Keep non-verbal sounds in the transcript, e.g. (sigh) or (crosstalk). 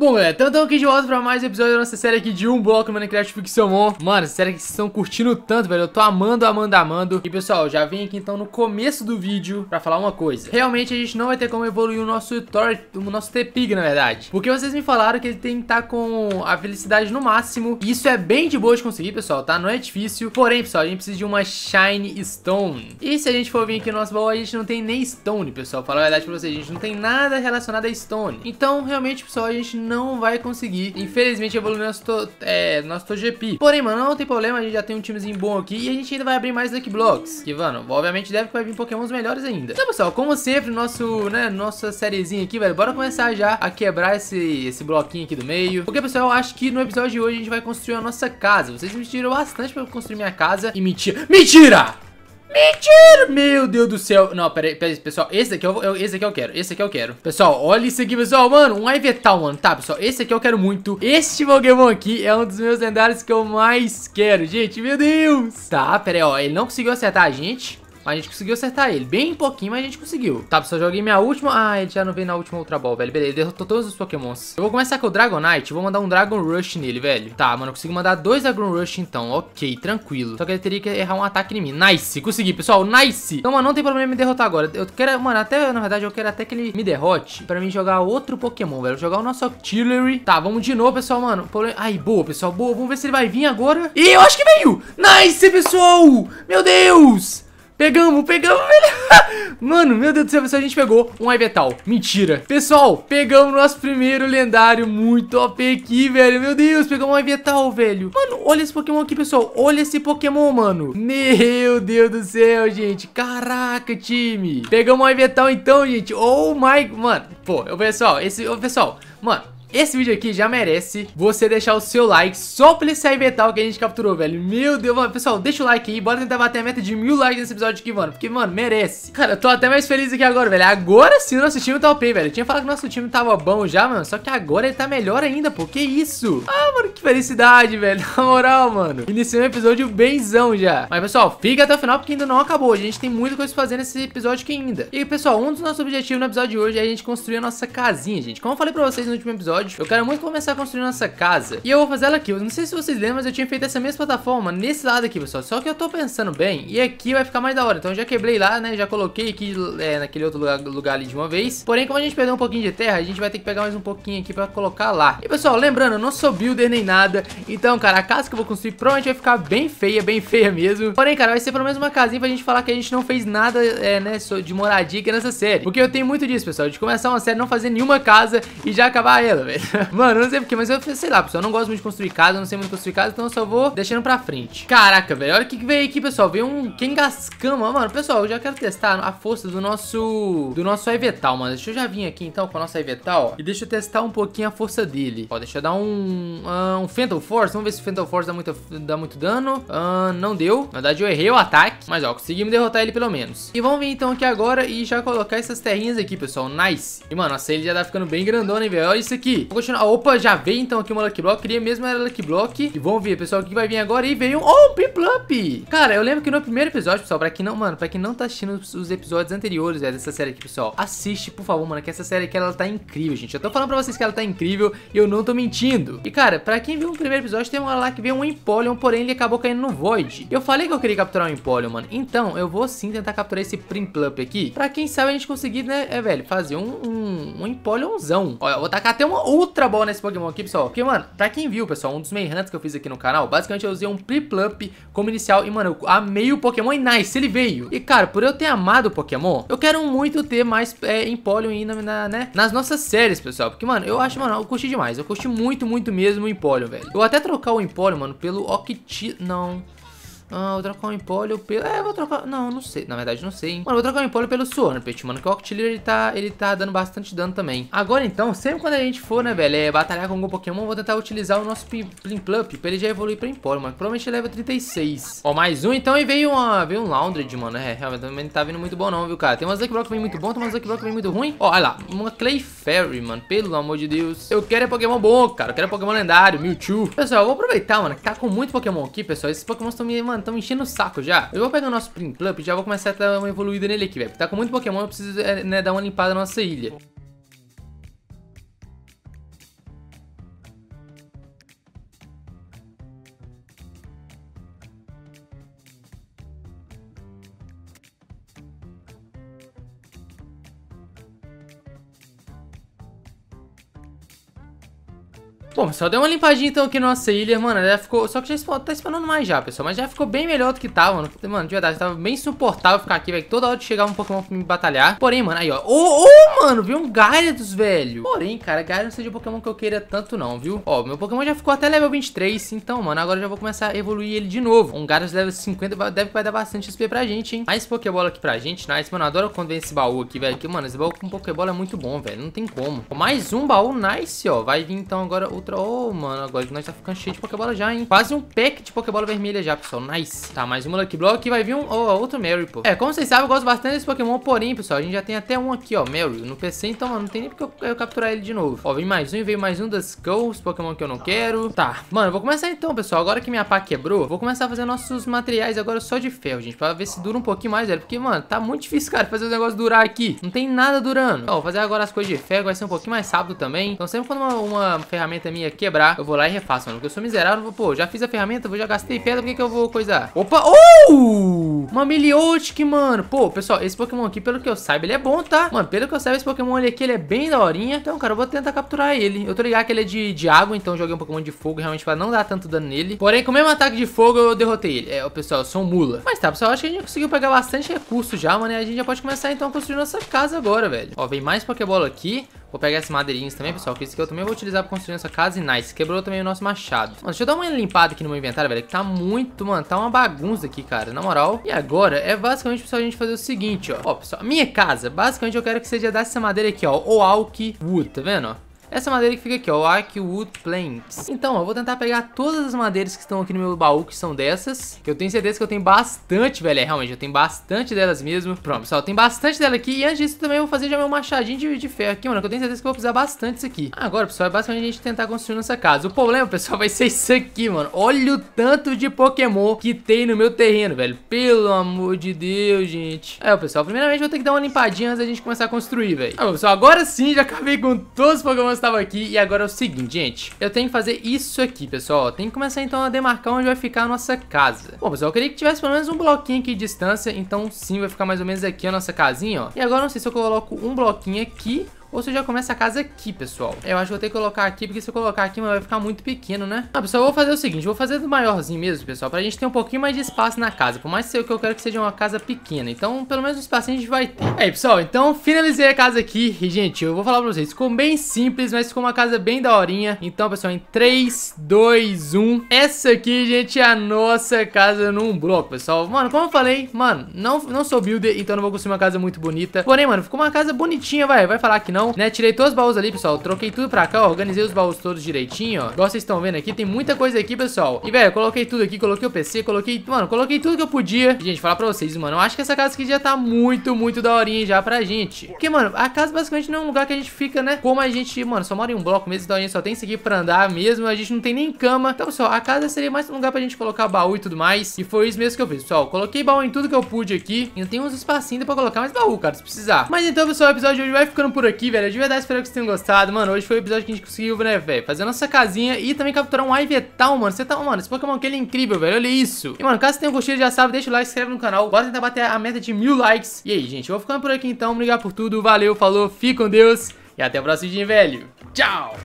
Bom, galera, então aqui de volta para mais um episódio da nossa série aqui de um bloco Minecraft Ficção Mon. Mano, essa série que vocês estão curtindo tanto, velho. Eu tô amando, amando, amando. E, pessoal, já vim aqui então no começo do vídeo pra falar uma coisa. Realmente a gente não vai ter como evoluir o nosso Thor, o nosso T-Pig, na verdade. Porque vocês me falaram que ele tem que estar tá com a felicidade no máximo. E isso é bem de boa de conseguir, pessoal, tá? Não é difícil. Porém, pessoal, a gente precisa de uma Shine Stone. E se a gente for vir aqui no nosso baú, a gente não tem nem Stone, pessoal. Falar a verdade pra vocês, a gente não tem nada relacionado a Stone. Então, realmente, pessoal, a gente não vai conseguir, infelizmente, evoluir é nosso, to, é, nosso Togepi. Porém, mano, não tem problema, a gente já tem um timezinho bom aqui e a gente ainda vai abrir mais Lucky Blocks. Que, mano, obviamente deve que vai vir pokémons melhores ainda. Então, pessoal, como sempre, nosso, né, nossa sériezinha aqui, velho, bora começar já a quebrar esse, esse bloquinho aqui do meio. Porque, pessoal, eu acho que no episódio de hoje a gente vai construir a nossa casa. Vocês me tiram bastante pra eu construir minha casa e mentira... Mentira! Mentira! Meu Deus do céu. Não, peraí, peraí, pessoal. Esse daqui eu, eu, esse aqui eu quero. Esse aqui eu quero. Pessoal, olha isso aqui, pessoal. Mano, um Ivetal, mano. Tá, pessoal. Esse aqui eu quero muito. Este Pokémon aqui é um dos meus lendários que eu mais quero, gente. Meu Deus! Tá, peraí, ó. Ele não conseguiu acertar a gente. Mas a gente conseguiu acertar ele. Bem pouquinho, mas a gente conseguiu. Tá, pessoal, joguei minha última... Ah, ele já não veio na última Ultra Ball, velho. Beleza, ele derrotou todos os pokémons. Eu vou começar com o Dragonite. Vou mandar um Dragon Rush nele, velho. Tá, mano, eu consigo mandar dois Dragon Rush, então. Ok, tranquilo. Só que ele teria que errar um ataque em mim. Nice, consegui, pessoal. Nice. Então, mano, não tem problema em me derrotar agora. Eu quero... Mano, até, na verdade, eu quero até que ele me derrote pra mim jogar outro pokémon, velho. Jogar o nosso Octillery. Tá, vamos de novo, pessoal, mano. Aí, boa, pessoal, boa. Vamos ver se ele vai vir agora. E eu acho que veio. Nice, pessoal. Meu Deus. Pegamos, pegamos, velho. (laughs) Mano, meu Deus do céu, se a gente pegou um Ivetal. Mentira. Pessoal, pegamos nosso primeiro lendário muito OP aqui, velho. Meu Deus, pegamos um Ivetal, velho. Mano, olha esse Pokémon aqui, pessoal. Olha esse Pokémon, mano. Meu Deus do céu, gente. Caraca, time. Pegamos um Ivetal então, gente. Oh my... Mano, pô, pessoal, esse... Pessoal, mano... Esse vídeo aqui já merece você deixar o seu like só pra esse metal que a gente capturou, velho. Meu Deus, mano. Pessoal, deixa o like aí. Bora tentar bater a meta de mil likes nesse episódio aqui, mano. Porque, mano, merece. Cara, eu tô até mais feliz aqui agora, velho. Agora sim o nosso time tá OP, velho. Eu tinha falado que o nosso time tava bom já, mano. Só que agora ele tá melhor ainda, pô. Que isso? Ah, mano. Felicidade, velho. (laughs) Na moral, mano. Iniciou um episódio benzão já. Mas, pessoal, fica até o final porque ainda não acabou. A gente tem muita coisa pra fazer nesse episódio aqui ainda. E, pessoal, um dos nossos objetivos no episódio de hoje é a gente construir a nossa casinha, gente. Como eu falei pra vocês no último episódio, eu quero muito começar a construir nossa casa. E eu vou fazer ela aqui. Eu não sei se vocês lembram, mas eu tinha feito essa mesma plataforma nesse lado aqui, pessoal. Só que eu tô pensando bem. E aqui vai ficar mais da hora. Então, eu já quebrei lá, né? Já coloquei aqui é, naquele outro lugar, lugar ali de uma vez. Porém, como a gente perdeu um pouquinho de terra, a gente vai ter que pegar mais um pouquinho aqui pra colocar lá. E, pessoal, lembrando, eu não sou builder nem nada nada. Então, cara, a casa que eu vou construir provavelmente vai ficar bem feia, bem feia mesmo. Porém, cara, vai ser pelo menos uma casinha pra gente falar que a gente não fez nada, é, né, de moradia aqui nessa série. Porque eu tenho muito disso, pessoal, de começar uma série, não fazer nenhuma casa e já acabar ela, (laughs) velho. Mano, não sei porquê, mas eu sei lá, pessoal, eu não gosto muito de construir casa, eu não sei muito de construir casa, então eu só vou deixando pra frente. Caraca, velho, olha o que veio aqui, pessoal, veio um gascama, mano, pessoal, eu já quero testar a força do nosso, do nosso Aivetal, mano. Deixa eu já vir aqui, então, com a nossa Aivetal, ó, e deixa eu testar um pouquinho a força dele. Ó, deixa eu dar um, um um Force. Vamos ver se o Phantom Force dá muito, dá muito dano. Ah, não deu. Na verdade, eu errei o ataque. Mas, ó, conseguimos derrotar ele pelo menos. E vamos vir, então, aqui agora e já colocar essas terrinhas aqui, pessoal. Nice. E, mano, a ele já tá ficando bem grandona, hein, velho. Olha isso aqui. Vou continuar. Opa, já veio, então, aqui uma Lucky Block. Queria mesmo era Lucky Block. E vamos ver, pessoal, o que vai vir agora. E veio um... Oh, um Piplup! Cara, eu lembro que no primeiro episódio, pessoal, pra quem não... Mano, pra quem não tá assistindo os episódios anteriores, velho, né, dessa série aqui, pessoal, assiste, por favor, mano, que essa série aqui, ela tá incrível, gente. Eu tô falando pra vocês que ela tá incrível e eu não tô mentindo. E, cara, pra quem quem viu o primeiro episódio, tem uma lá que veio um Empoleon, porém ele acabou caindo no Void. Eu falei que eu queria capturar um Empoleon, mano. Então, eu vou sim tentar capturar esse Primplup aqui, pra quem sabe a gente conseguir, né, é, velho, fazer um, um, um Empoleonzão. Olha, eu vou tacar até uma outra bola nesse Pokémon aqui, pessoal. Porque, mano, pra quem viu, pessoal, um dos main que eu fiz aqui no canal, basicamente eu usei um Priplup como inicial e, mano, eu amei o Pokémon e nice, ele veio. E, cara, por eu ter amado o Pokémon, eu quero muito ter mais é, Empoleon na, né, nas nossas séries, pessoal. Porque, mano, eu acho, mano, eu curti demais. Eu curti muito, muito mesmo o Empoleon. Empólio, velho. Eu até trocar o Empólio, mano, pelo Octi... Não... Ah, vou trocar o um pelo... É, vou trocar... Não, não sei. Na verdade, não sei, hein. Mano, vou trocar o um Empoleon pelo Swampert, mano. Que o Octilleer, ele tá, ele tá dando bastante dano também. Agora, então, sempre quando a gente for, né, velho, é, batalhar com algum Pokémon, vou tentar utilizar o nosso Plimplup pra ele já evoluir pra Empoleon, mano. Provavelmente ele é leva 36. Ó, mais um, então, e veio, uma, veio um Laundred, mano. É, realmente também tá vindo muito bom não, viu, cara. Tem umas Lucky Block que vem muito bom, tem umas Lucky Block que vem muito ruim. Ó, olha lá. Uma Clay Fairy, mano. Pelo amor de Deus. Eu quero é Pokémon bom, cara. Eu quero é Pokémon lendário, Mewtwo. Pessoal, eu vou aproveitar, mano, que tá com muito Pokémon aqui, pessoal. Esses Pokémon estão me, mano, estão enchendo o saco já. Eu vou pegar o nosso Pringlup e já vou começar a dar uma evoluída nele aqui, velho. Tá com muito Pokémon, eu preciso é, né, dar uma limpada na nossa ilha. Bom, pessoal, deu uma limpadinha então aqui no nosso ilha, mano, já ficou... Só que já espo... tá spawnando mais já, pessoal, mas já ficou bem melhor do que tava, mano. Mano, de verdade, tava bem suportável ficar aqui, velho, toda hora de chegar um Pokémon pra me batalhar. Porém, mano, aí, ó, ô, oh, oh, mano, viu um Gyarados, velho. Porém, cara, Gyarados não seja um Pokémon que eu queira tanto não, viu? Ó, meu Pokémon já ficou até level 23, então, mano, agora eu já vou começar a evoluir ele de novo. Um Gyarados level 50 deve vai dar bastante XP pra gente, hein? Mais Pokébola aqui pra gente, nice, mano, adoro quando vem esse baú aqui, velho, que, mano, esse baú com Pokébola é muito bom, velho, não tem como. Mais um baú nice, ó, vai vir então agora o Ultra. Oh, mano, agora nós tá ficando cheio de Pokébola já, hein? Quase um pack de Pokébola vermelha já, pessoal. Nice. Tá, mais uma Lucky Block e vai vir um oh, outro Mary, pô. É, como vocês sabem, eu gosto bastante desse Pokémon, porém, pessoal, a gente já tem até um aqui, ó, Mary, no PC, então, mano, não tem nem porque eu, eu capturar ele de novo. Ó, vem mais um, veio mais um das Skulls, Pokémon que eu não tá. quero. Tá, mano, vou começar então, pessoal. Agora que minha pá quebrou, vou começar a fazer nossos materiais agora só de ferro, gente, pra ver se dura um pouquinho mais, velho, porque, mano, tá muito difícil, cara, fazer os negócios durar aqui. Não tem nada durando. Ó, vou fazer agora as coisas de ferro, vai ser um pouquinho mais rápido também. Então, sempre quando uma, uma ferramenta minha quebrar, eu vou lá e refaço, mano. Porque eu sou miserável, vou, pô, já fiz a ferramenta, vou, já gastei pedra, por que, que eu vou coisar? Opa, oh! Uma Miliotic, mano. Pô, pessoal, esse Pokémon aqui, pelo que eu saiba, ele é bom, tá? Mano, pelo que eu saiba, esse Pokémon aqui, ele é bem daorinha. Então, cara, eu vou tentar capturar ele. Eu tô ligado que ele é de, de água, então joguei um Pokémon de fogo, realmente, pra não dar tanto dano nele. Porém, com o mesmo ataque de fogo, eu derrotei ele. É, pessoal, eu sou um mula. Mas tá, pessoal, acho que a gente conseguiu pegar bastante recurso já, mano. E a gente já pode começar, então, a construir nossa casa agora, velho. Ó, vem mais Pokébola aqui. Vou pegar essas madeirinhas também, pessoal, que isso aqui eu também vou utilizar pra construir nossa casa e nice. Quebrou também o nosso machado. Mano, deixa eu dar uma limpada aqui no meu inventário, velho, que tá muito, mano, tá uma bagunça aqui, cara, na moral. E agora é basicamente, pessoal, a gente fazer o seguinte, ó. Ó, pessoal, minha casa, basicamente eu quero que seja dessa madeira aqui, ó, Ou alk Wood, tá vendo, ó? Essa madeira que fica aqui, ó, Arc Wood Planks. Então, eu vou tentar pegar todas as madeiras que estão aqui no meu baú, que são dessas. Que eu tenho certeza que eu tenho bastante, velho. É, realmente, eu tenho bastante delas mesmo. Pronto, pessoal, tem bastante dela aqui. E antes disso, também eu vou fazer já meu machadinho de, de ferro aqui, mano. Que eu tenho certeza que eu vou precisar bastante isso aqui. Agora, pessoal, é basicamente a gente tentar construir nossa casa. O problema, pessoal, vai ser isso aqui, mano. Olha o tanto de Pokémon que tem no meu terreno, velho. Pelo amor de Deus, gente. É, pessoal, primeiramente eu vou ter que dar uma limpadinha antes da gente começar a construir, velho. Ah, pessoal, agora sim, já acabei com todos os Pokémon estava aqui e agora é o seguinte, gente. Eu tenho que fazer isso aqui, pessoal. Tem que começar então a demarcar onde vai ficar a nossa casa. Bom, pessoal, eu queria que tivesse pelo menos um bloquinho aqui de distância, então sim, vai ficar mais ou menos aqui a nossa casinha, ó. E agora não sei se eu coloco um bloquinho aqui ou se eu já começo a casa aqui, pessoal. Eu acho que eu tenho que colocar aqui, porque se eu colocar aqui, vai ficar muito pequeno, né? Ah, pessoal, eu vou fazer o seguinte, vou fazer do maiorzinho mesmo, pessoal, pra gente ter um pouquinho mais de espaço na casa. Por mais que eu quero que seja uma casa pequena. Então, pelo menos um espaço a gente vai ter. Aí, é pessoal, então finalizei a casa aqui. E, gente, eu vou falar pra vocês, ficou bem simples, mas ficou uma casa bem daorinha. Então, pessoal, em 3, 2, 1. Essa aqui, gente, é a nossa casa num bloco, pessoal. Mano, como eu falei, mano, não, não sou builder, então não vou construir uma casa muito bonita. Porém, mano, ficou uma casa bonitinha, vai. Vai falar que não não, né? Tirei todos os baús ali, pessoal. Troquei tudo pra cá, ó. Organizei os baús todos direitinho, ó. Igual vocês estão vendo aqui, tem muita coisa aqui, pessoal. E, velho, coloquei tudo aqui, coloquei o PC, coloquei... Mano, coloquei tudo que eu podia. E, gente, falar pra vocês, mano, eu acho que essa casa aqui já tá muito, muito daorinha já pra gente. Porque, mano, a casa basicamente não é um lugar que a gente fica, né? Como a gente, mano, só mora em um bloco mesmo, então a gente só tem isso aqui pra andar mesmo. A gente não tem nem cama. Então, pessoal, a casa seria mais um lugar pra gente colocar baú e tudo mais. E foi isso mesmo que eu fiz, pessoal. Coloquei baú em tudo que eu pude aqui. E não tem uns espacinhos pra colocar mais baú, cara, se precisar. Mas então, pessoal, o episódio de hoje vai ficando por aqui, velho. de verdade espero que vocês tenham gostado. Mano, hoje foi o episódio que a gente conseguiu, né, velho? Fazer a nossa casinha e também capturar um ivetal mano. Você tá, mano, esse Pokémon aqui ele é incrível, velho. Olha isso. E, mano, caso tenham gostado, já sabe, deixa o like, se inscreve no canal. Bora tentar bater a meta de mil likes. E aí, gente, eu vou ficando por aqui então. Obrigado por tudo. Valeu, falou, fique com Deus. E até o próximo vídeo, velho. Tchau!